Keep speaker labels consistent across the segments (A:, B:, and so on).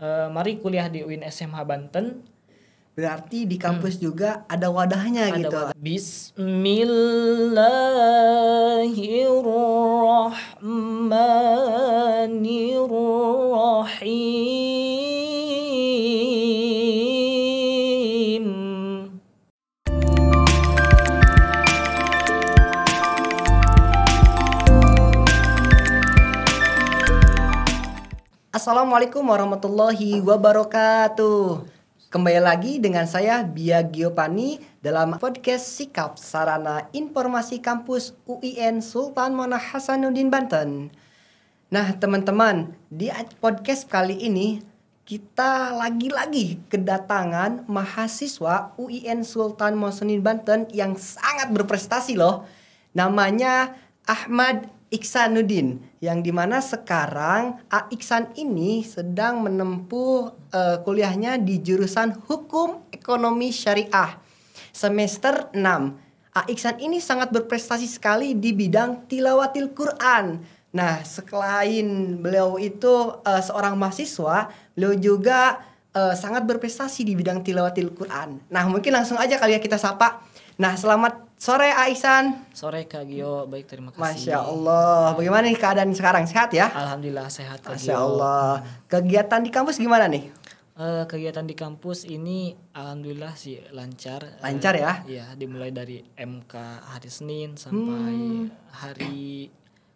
A: Eh, mari kuliah di UIN SMH Banten berarti di hmm. kampus hmm. juga ada wadahnya ada gitu wadah. Bismillahirrahmanirrahim
B: Assalamualaikum warahmatullahi wabarakatuh. Kembali lagi dengan saya Bia Giopani dalam podcast Sikap Sarana Informasi Kampus UIN Sultan Manah Hasanuddin Banten. Nah, teman-teman, di podcast kali ini kita lagi-lagi kedatangan mahasiswa UIN Sultan Monsunin Banten yang sangat berprestasi loh. Namanya Ahmad Iksanuddin yang dimana sekarang A Iksan ini sedang menempuh uh, kuliahnya di jurusan Hukum Ekonomi Syariah semester 6. A Iksan ini sangat berprestasi sekali di bidang tilawatil Quran. Nah, selain beliau itu uh, seorang mahasiswa, beliau juga uh, sangat berprestasi di bidang tilawatil Quran. Nah, mungkin langsung aja kali ya kita sapa. Nah, selamat Sore Aisan.
A: Sore Kak Gio, baik terima kasih. Masya
B: Allah, bagaimana nih keadaan sekarang? Sehat ya? Alhamdulillah sehat Kak Masya Gio. Allah. Kegiatan di kampus
A: gimana nih? Uh, kegiatan di kampus ini alhamdulillah sih lancar. Lancar ya? Uh, iya, dimulai dari MK hari Senin sampai hmm. hari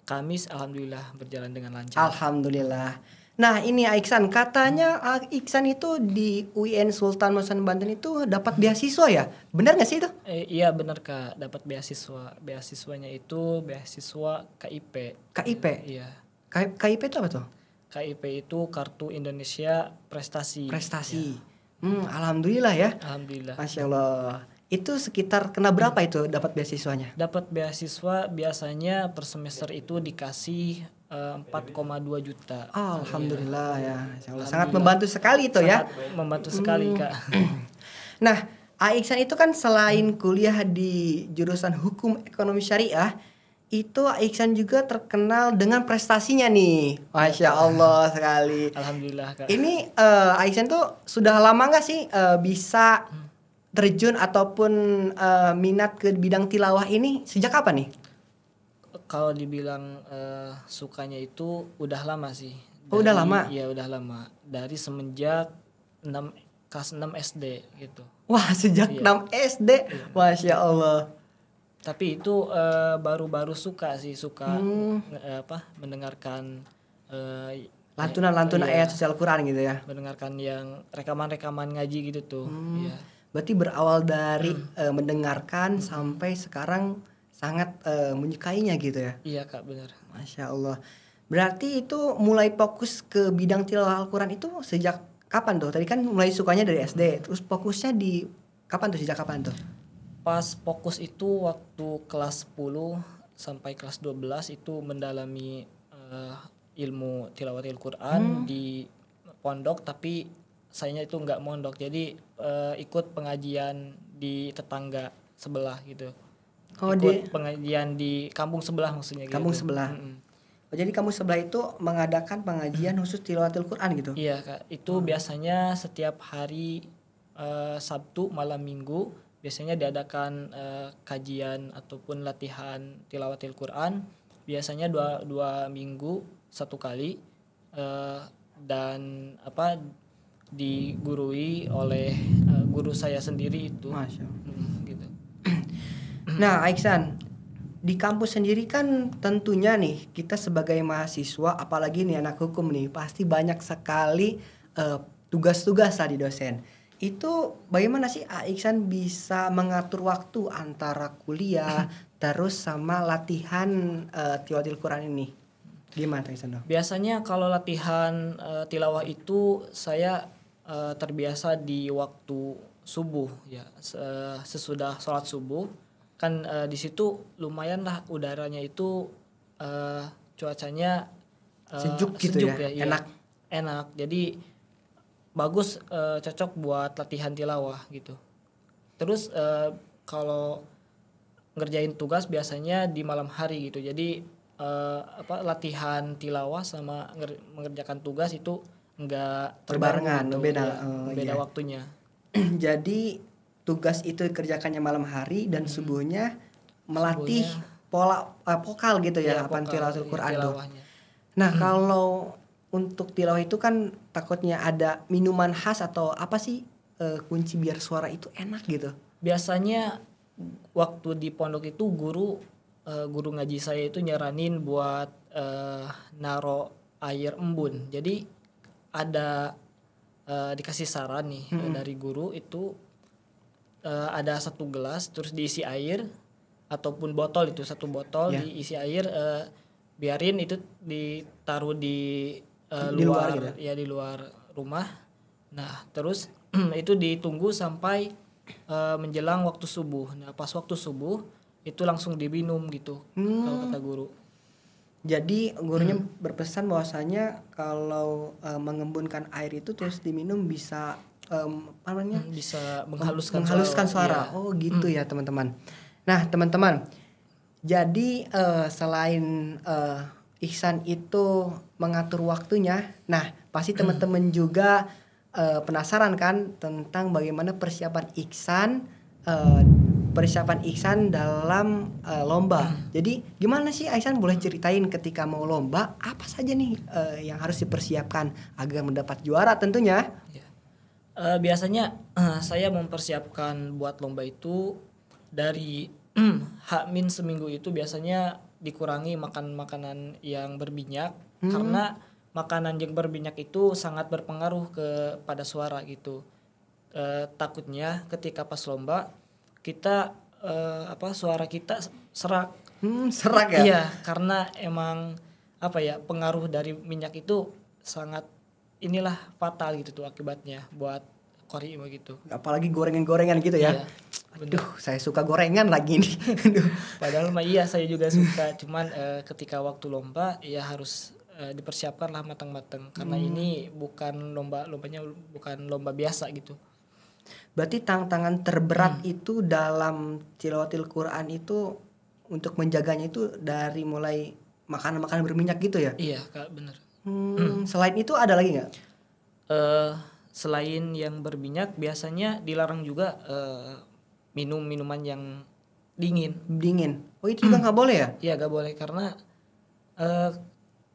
A: Kamis alhamdulillah berjalan dengan lancar.
B: Alhamdulillah. Nah ini Aiksan katanya ah, Aiksan itu di UIN Sultan Hasan Banten itu dapat beasiswa ya? Benar
A: gak sih itu? E, iya benar kak, dapat beasiswa. Beasiswanya itu beasiswa KIP. KIP? Iya.
B: K KIP itu apa tuh?
A: KIP itu Kartu Indonesia Prestasi. Prestasi.
B: Ya. Hmm, alhamdulillah ya.
A: Alhamdulillah. Masya
B: Allah. Itu sekitar kena berapa itu dapat beasiswanya?
A: Dapat beasiswa biasanya per semester itu dikasih 4,2 eh, juta. Alhamdulillah ya. ya. sangat membantu sekali itu sangat ya. Membantu sekali, hmm. Kak.
B: nah, Aiksan itu kan selain kuliah di jurusan Hukum Ekonomi Syariah, itu Aiksan juga terkenal dengan prestasinya nih. Masya Allah sekali. Alhamdulillah, Kak. Ini uh, eh, Aiksan tuh sudah lama nggak sih uh, bisa hmm. terjun ataupun uh, minat ke bidang tilawah ini sejak kapan nih?
A: kalau dibilang uh, sukanya itu udah lama sih. Dari, oh, udah lama? Iya, udah lama. Dari semenjak 6 kelas 6 SD gitu. Wah, sejak iya. 6 SD. Iya. Masya Allah. Tapi itu eh, baru-baru uh, suka sih, suka hmm. uh, apa? mendengarkan
B: lantunan-lantunan iya. ayat suci Al-Qur'an gitu
A: ya. Mendengarkan yang rekaman-rekaman ngaji gitu tuh. Hmm. Iya.
B: Berarti berawal dari hmm. uh, mendengarkan hmm. sampai sekarang sangat uh, menyukainya gitu ya.
A: Iya kak benar.
B: Masya Allah. Berarti itu mulai fokus ke bidang tilawah Al-Quran itu sejak kapan tuh? Tadi kan mulai sukanya dari SD, terus fokusnya di kapan tuh sejak kapan tuh?
A: Pas fokus itu waktu kelas 10 sampai kelas 12 itu mendalami uh, ilmu tilawah Al-Quran hmm. di pondok tapi sayanya itu nggak mondok jadi uh, ikut pengajian di tetangga sebelah gitu oh, ikut di... pengajian di kampung sebelah maksudnya gitu. kampung gitu. sebelah mm -hmm. Oh,
B: jadi kampung sebelah itu mengadakan pengajian khusus tilawatil Quran gitu?
A: Iya kak, itu hmm. biasanya setiap hari uh, Sabtu malam Minggu biasanya diadakan uh, kajian ataupun latihan tilawatil Quran. Biasanya dua dua minggu satu kali uh, dan apa digurui oleh uh, guru saya sendiri itu. Masya Allah. Hmm.
B: Nah, Aiksan, di kampus sendiri kan tentunya nih kita sebagai mahasiswa apalagi nih anak hukum nih pasti banyak sekali eh, tugas-tugas uh, tadi dosen itu bagaimana sih Aiksan bisa mengatur waktu antara kuliah terus sama latihan uh, eh, tilawatil Quran ini gimana Aiksan?
A: Biasanya kalau latihan uh, tilawah itu saya uh, terbiasa di waktu subuh ya sesudah sholat subuh kan e, di situ lumayan lah udaranya itu e, cuacanya e, sejuk gitu sejuk ya, ya iya. enak ya, enak jadi bagus e, cocok buat latihan tilawah gitu terus e, kalau ngerjain tugas biasanya di malam hari gitu jadi e, apa latihan tilawah sama mengerjakan tugas itu enggak terbarengan gitu. beda iya, oh, beda iya. waktunya
B: jadi tugas itu kerjakannya malam hari dan hmm. subuhnya melatih subuhnya. pola uh, vokal gitu ya, ya apa tilawatul iya, Quran tuh. Nah, hmm. kalau untuk tilawah itu kan takutnya
A: ada minuman khas atau apa sih uh, kunci biar suara itu enak gitu. Biasanya waktu di pondok itu guru uh, guru ngaji saya itu nyaranin buat uh, naro air embun. Jadi ada uh, dikasih saran nih hmm. dari guru itu uh, ada satu gelas terus diisi air ataupun botol itu satu botol yeah. diisi air uh, biarin itu ditaruh di, uh, di luar, luar gitu ya? ya di luar rumah nah terus itu ditunggu sampai uh, menjelang waktu subuh nah pas waktu subuh itu langsung diminum gitu hmm. kalau kata guru
B: jadi gurunya hmm. berpesan bahwasanya kalau uh, mengembunkan air itu terus diminum bisa um, namanya hmm, bisa menghaluskan menghaluskan suara, suara. Ya. oh gitu hmm. ya teman-teman nah teman-teman jadi uh, selain uh, Ihsan itu mengatur waktunya nah pasti hmm. teman-teman hmm. juga uh, penasaran kan tentang bagaimana persiapan Ihsan uh, persiapan iksan dalam uh, lomba. Hmm. Jadi gimana sih Ihsan boleh ceritain ketika mau lomba apa saja nih uh, yang harus dipersiapkan agar mendapat juara tentunya? Ya.
A: Uh, biasanya uh, saya mempersiapkan buat lomba itu dari hak min seminggu itu biasanya dikurangi makan makanan yang berminyak hmm. karena makanan yang berminyak itu sangat berpengaruh kepada suara gitu. Uh, takutnya ketika pas lomba kita uh, apa suara kita serak. Hmm, serak ya? Iya, karena emang apa ya pengaruh dari minyak itu sangat inilah fatal gitu tuh akibatnya buat Kori gitu. Apalagi gorengan-gorengan gitu ya. Iya, Aduh,
B: saya suka gorengan lagi nih.
A: Aduh. Padahal mah iya saya juga suka, cuman e, ketika waktu lomba ya harus e, dipersiapkan lah matang-matang karena hmm. ini bukan lomba lombanya bukan lomba biasa gitu.
B: Berarti tantangan terberat hmm. itu dalam tilawatil Quran itu untuk menjaganya itu dari mulai makanan-makanan berminyak gitu ya?
A: Iya, Kak, bener Hmm,
B: selain itu ada lagi nggak?
A: Uh, selain yang berminyak, biasanya dilarang juga uh, minum minuman yang dingin. Dingin. Oh itu juga nggak boleh ya? Iya nggak boleh karena uh,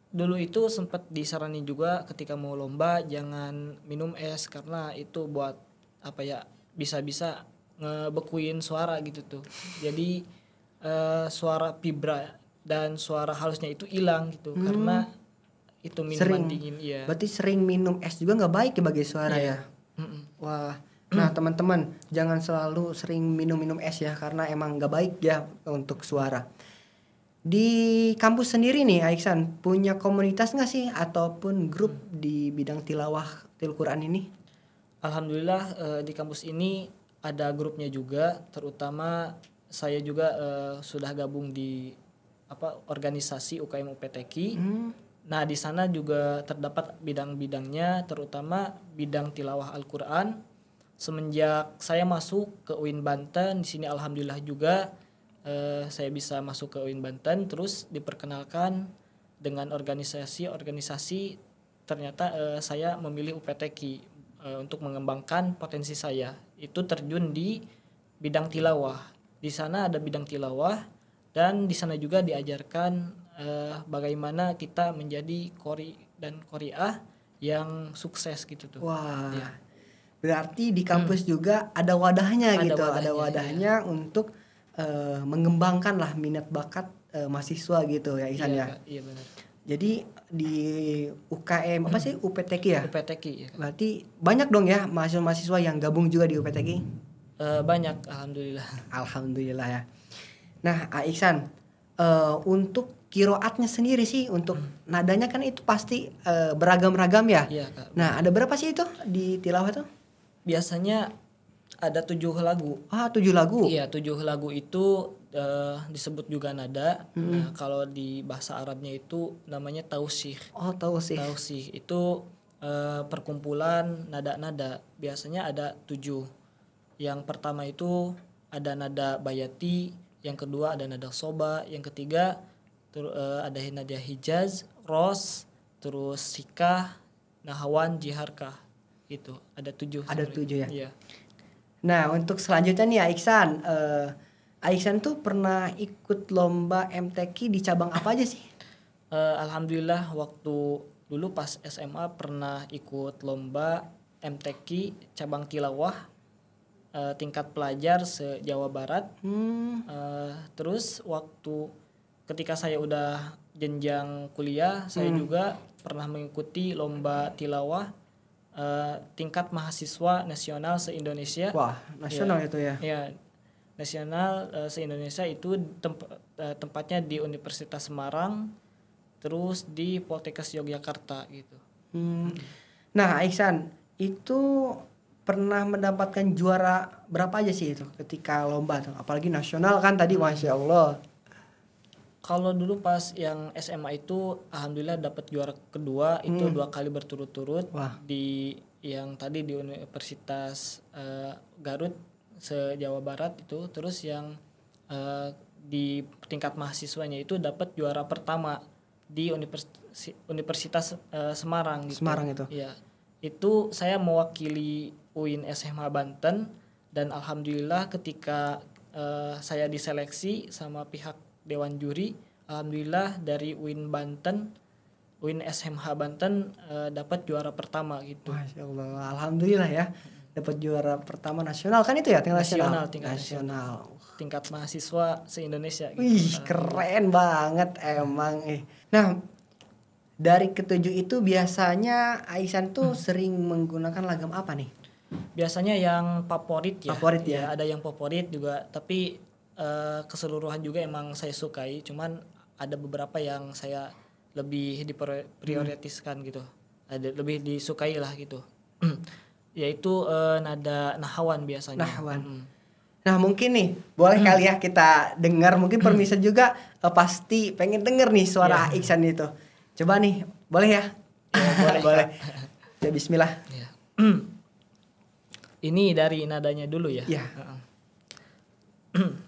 A: dulu itu sempat disarani juga ketika mau lomba jangan minum es karena itu buat apa ya bisa-bisa ngebekuin suara gitu tuh. Jadi uh, suara vibra dan suara halusnya itu hilang gitu hmm. karena itu minuman sering. dingin ya.
B: Berarti sering minum es juga nggak baik ya bagi suara yeah. ya. Mm -mm. Wah. Nah teman-teman jangan selalu sering minum-minum es ya karena emang nggak baik ya untuk suara. Di kampus sendiri nih Aiksan punya komunitas nggak sih ataupun grup hmm. di bidang tilawah til
A: Quran ini? Alhamdulillah eh, di kampus ini ada grupnya juga terutama saya juga eh, sudah gabung di apa organisasi UKM UPTK. Hmm Nah, di sana juga terdapat bidang-bidangnya, terutama bidang tilawah Al-Quran. Semenjak saya masuk ke UIN Banten, di sini alhamdulillah juga eh, saya bisa masuk ke UIN Banten, terus diperkenalkan dengan organisasi-organisasi. Ternyata eh, saya memilih UPTK eh, untuk mengembangkan potensi saya. Itu terjun di bidang tilawah. Di sana ada bidang tilawah, dan di sana juga diajarkan uh, bagaimana kita menjadi kori dan Korea yang sukses gitu tuh. Wah. Ya.
B: Berarti di hmm. kampus hmm. juga ada wadahnya ada gitu, wadahnya, ada wadahnya ya. untuk uh, mengembangkan lah minat bakat uh, mahasiswa gitu ya Ihsan iya, ya. Iya benar. Jadi di UKM hmm. apa sih UPTK ya? UPTK ya. Berarti banyak dong ya mahasiswa-mahasiswa yang gabung juga di UPTK?
A: Uh, banyak alhamdulillah.
B: Alhamdulillah ya. Nah, Aiksan, uh, untuk kiroatnya sendiri sih untuk hmm. nadanya kan itu pasti uh, beragam-ragam ya. Iya, Nah, ada berapa sih itu di tilawah itu? Biasanya ada tujuh lagu. Ah, tujuh lagu.
A: Iya, tujuh lagu itu uh, disebut juga nada. Hmm. Nah, kalau di bahasa Arabnya itu namanya tausih. Oh, tausih. Tausih itu uh, perkumpulan nada-nada. Biasanya ada tujuh. Yang pertama itu ada nada bayati, yang kedua ada nada soba, yang ketiga terus uh, ada Hinajah Hijaz, Ros, terus Sikah, Nahawan, Jiharkah. Itu ada tujuh. Ada sebenernya. tujuh ya. Iya.
B: Nah untuk selanjutnya nih Aiksan, uh, Aiksan tuh pernah ikut lomba MTQ di cabang apa aja sih?
A: Uh, Alhamdulillah waktu dulu pas SMA pernah ikut lomba MTQ cabang tilawah uh, eh, tingkat pelajar se Jawa Barat. Hmm. Uh, terus waktu ketika saya udah jenjang kuliah hmm. saya juga pernah mengikuti lomba tilawah uh, tingkat mahasiswa nasional se Indonesia wah nasional ya, itu ya ya nasional uh, eh, se Indonesia itu temp uh, tempatnya di Universitas Semarang terus di Poltekkes Yogyakarta gitu
B: hmm. nah Aiksan itu pernah mendapatkan juara berapa aja sih itu ketika lomba tuh apalagi nasional kan tadi hmm. masya Allah
A: kalau dulu pas yang SMA itu alhamdulillah dapat juara kedua hmm. itu dua kali berturut-turut di yang tadi di Universitas uh, Garut se Jawa Barat itu terus yang uh, di tingkat mahasiswanya itu dapat juara pertama di Universitas, Universitas uh, Semarang gitu. Semarang itu. Iya. Itu saya mewakili UIN SMA Banten dan alhamdulillah ketika uh, saya diseleksi sama pihak dewan juri alhamdulillah dari Win Banten Win SMH Banten uh, dapat juara pertama gitu Masya Allah
B: alhamdulillah ya dapat juara pertama nasional kan itu ya tingkat nasional, nasional tingkat nasional. tingkat mahasiswa se Indonesia gitu. Wih keren banget emang eh nah dari ketujuh itu biasanya Aisan tuh hmm. sering menggunakan
A: lagam apa nih biasanya yang favorit ya favorit ya, ya ada yang favorit juga tapi Eh, keseluruhan juga emang saya sukai cuman ada beberapa yang saya lebih diprioritaskan hmm. gitu ada lebih disukai lah gitu yaitu uh, nada nahawan biasanya nahawan hmm.
B: nah mungkin nih boleh mm. kali ya kita dengar mungkin permisi mm. juga uh, pasti pengen denger nih suara yeah. Iksan itu coba nih boleh ya, ya boleh boleh ya Bismillah yeah. Iya.
A: ini dari nadanya dulu ya, yeah. Iya.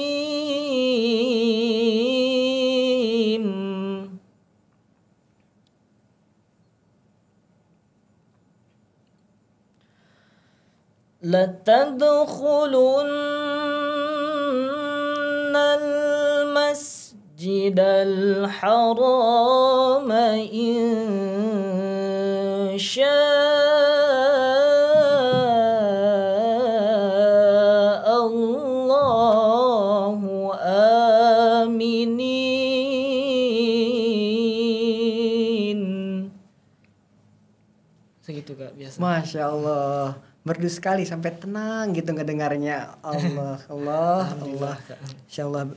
A: لتدخلن المسجد الحرام إن شاء segitu kak biasa
B: masya allah merdu sekali sampai tenang gitu nggak dengarnya Allah Allah Allah Insya Allah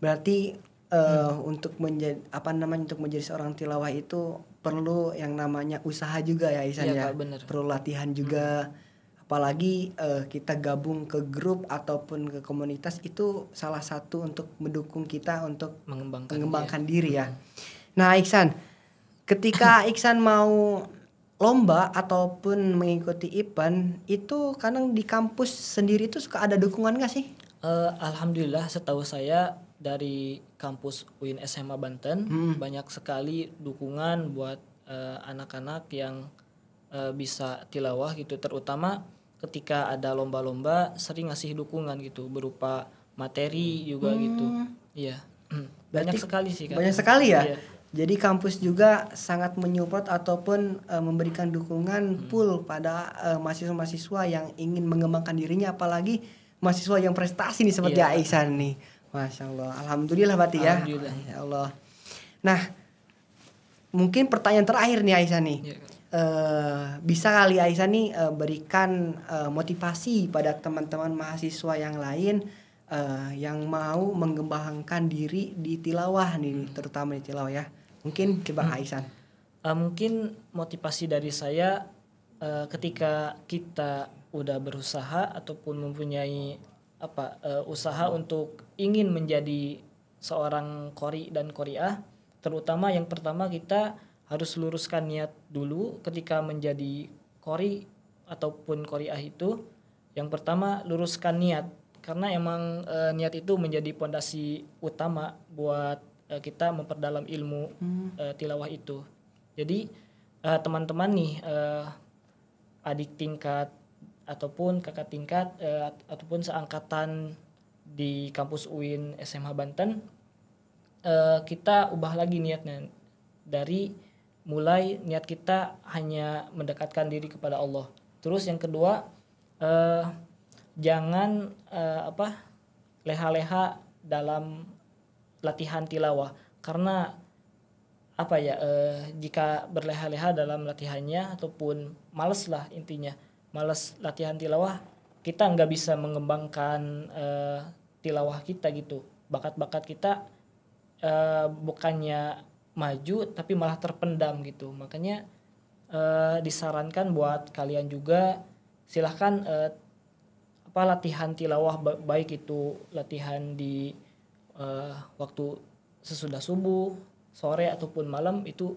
B: berarti uh, hmm. untuk menjadi apa namanya untuk menjadi seorang tilawah itu perlu yang namanya usaha juga ya Isanya ya, perlu latihan juga hmm. apalagi uh, kita gabung ke grup ataupun ke komunitas itu salah satu untuk mendukung kita untuk mengembangkan, mengembangkan diri ya hmm. nah Iksan ketika Iksan mau lomba ataupun mengikuti event itu kadang di kampus sendiri itu suka ada dukungan gak sih?
A: Uh, Alhamdulillah setahu saya dari kampus UIN SMA Banten hmm. banyak sekali dukungan buat eh, anak-anak uh, yang uh, bisa tilawah gitu terutama ketika ada lomba-lomba sering ngasih dukungan gitu berupa materi juga gitu. hmm. gitu iya banyak sekali sih kan banyak sekali ya iya
B: jadi kampus juga sangat menyupport ataupun uh, memberikan dukungan hmm. full pada mahasiswa eh, mahasiswa-mahasiswa yang ingin mengembangkan dirinya apalagi mahasiswa yang prestasi nih seperti yeah. Aisan nih. Masya Allah, alhamdulillah berarti ya. Alhamdulillah. Ya Allah. Nah, mungkin pertanyaan terakhir nih Aisan nih. Yeah. Iya. Uh, bisa kali Aisan nih uh, berikan uh, motivasi pada teman-teman mahasiswa yang lain yang mau mengembangkan diri di tilawah nih, hmm. terutama di tilawah ya Mungkin ke hmm.
A: Aisan. Uh, mungkin motivasi dari saya uh, ketika kita udah berusaha ataupun mempunyai apa uh, usaha untuk ingin menjadi seorang kori dan koriah terutama yang pertama kita harus luruskan niat dulu ketika menjadi kori ataupun koriah itu yang pertama luruskan niat karena emang e, niat itu menjadi pondasi utama buat uh, kita memperdalam ilmu hmm. uh, tilawah itu. Jadi teman eh, teman-teman nih uh, adik tingkat ataupun kakak tingkat uh, ataupun seangkatan di kampus UIN SMA Banten uh, kita ubah lagi niatnya dari mulai niat kita hanya mendekatkan diri kepada Allah. Terus yang kedua uh, jangan uh, apa leha-leha dalam latihan tilawah karena apa ya eh, jika berleha-leha dalam latihannya ataupun males lah intinya males latihan tilawah kita nggak bisa mengembangkan eh, tilawah kita gitu bakat-bakat kita eh, bukannya maju tapi malah terpendam gitu makanya eh, disarankan buat kalian juga silahkan eh, apa latihan tilawah baik itu latihan di uh, waktu sesudah subuh, sore ataupun malam itu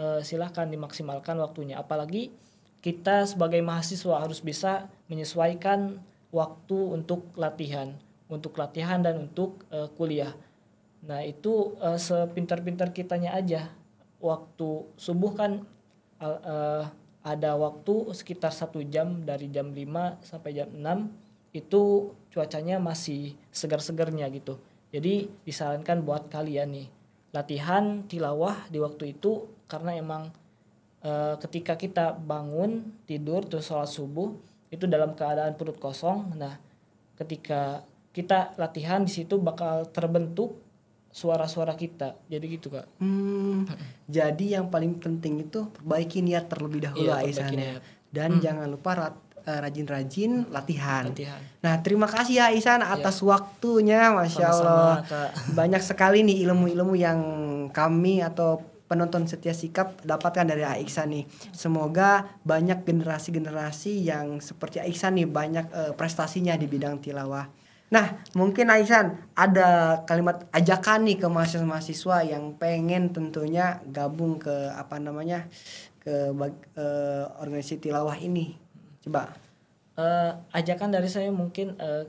A: uh, eh, silahkan dimaksimalkan waktunya. Apalagi kita sebagai mahasiswa harus bisa menyesuaikan waktu untuk latihan, untuk latihan dan untuk uh, kuliah. Nah itu uh, sepintar-pintar kitanya aja. Waktu subuh kan uh, ada waktu sekitar satu jam dari jam 5 sampai jam 6 itu cuacanya masih segar-segarnya gitu jadi disarankan buat kalian nih latihan tilawah di waktu itu karena emang e, ketika kita bangun tidur terus sholat subuh itu dalam keadaan perut kosong. Nah ketika kita latihan di situ bakal terbentuk suara-suara kita jadi gitu kak hmm,
B: jadi yang paling penting itu perbaiki niat terlebih dahulu iya, Aisyah ya. dan hmm. jangan lupa rat, rajin eh, rajin-rajin latihan. latihan. Nah, terima kasih ya Isan iya. atas ya. waktunya, masya Sama-sama, Allah. Kak. Banyak sekali nih ilmu-ilmu yang kami atau penonton setia sikap dapatkan dari Aiksan nih. Semoga banyak generasi-generasi yang seperti Aiksan nih banyak uh, prestasinya di bidang tilawah. Nah, mungkin Aisan ada kalimat ajakan nih ke mahasiswa-mahasiswa yang pengen tentunya gabung ke apa namanya ke bag, ke eh, organisasi tilawah ini. Coba
A: uh, ajakan dari saya mungkin uh,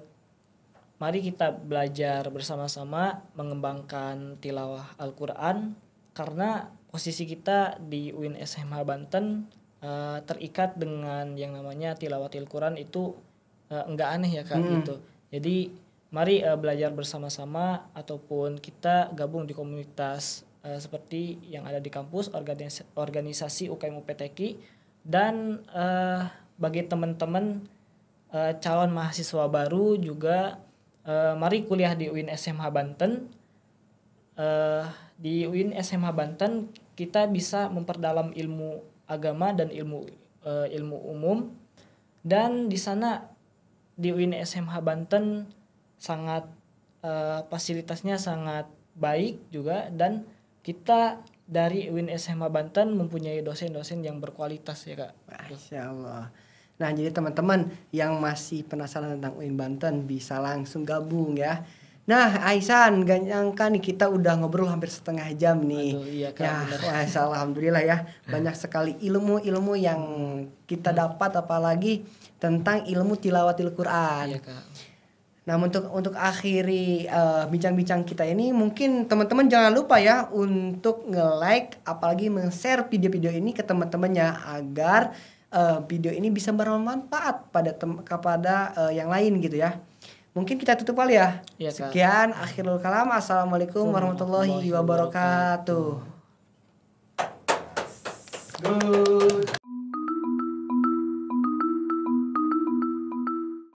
A: mari kita belajar bersama-sama mengembangkan tilawah Al-Qur'an karena posisi kita di UIN SMH Banten uh, terikat dengan yang namanya tilawatil Quran itu uh, enggak aneh ya Kak hmm. gitu. Jadi mari uh, belajar bersama-sama ataupun kita gabung di komunitas uh, seperti yang ada di kampus organisasi UKM UPTK dan uh, bagi teman-teman uh, calon mahasiswa baru juga uh, mari kuliah di UIN SMH Banten. Uh, di UIN SMH Banten kita bisa memperdalam ilmu agama dan ilmu uh, ilmu umum dan di sana di UIN SMH Banten sangat uh, fasilitasnya sangat baik juga dan kita dari UIN SMA Banten mempunyai dosen-dosen yang berkualitas ya kak. Masya Allah. Nah, jadi
B: teman-teman yang masih penasaran tentang UIN Banten bisa langsung gabung ya. Nah, Aisan, gak nyangka nih kita udah ngobrol hampir setengah jam nih. Aduh, iya kan, ya, asal, alhamdulillah ya. Banyak sekali ilmu-ilmu yang kita hmm. dapat apalagi tentang ilmu tilawatil Quran. Iya, Nah, untuk untuk akhiri eh, bincang-bincang uh, kita ini mungkin teman-teman jangan lupa ya untuk nge-like apalagi nge-share video-video ini ke teman-temannya agar uh, video ini bisa bermanfaat pada tem kepada uh, yang lain gitu ya. Mungkin kita tutup kali ya.
A: ya kan. Sekian
B: akhirul kalam. Assalamualaikum warahmatullahi wabarakatuh.
A: Good.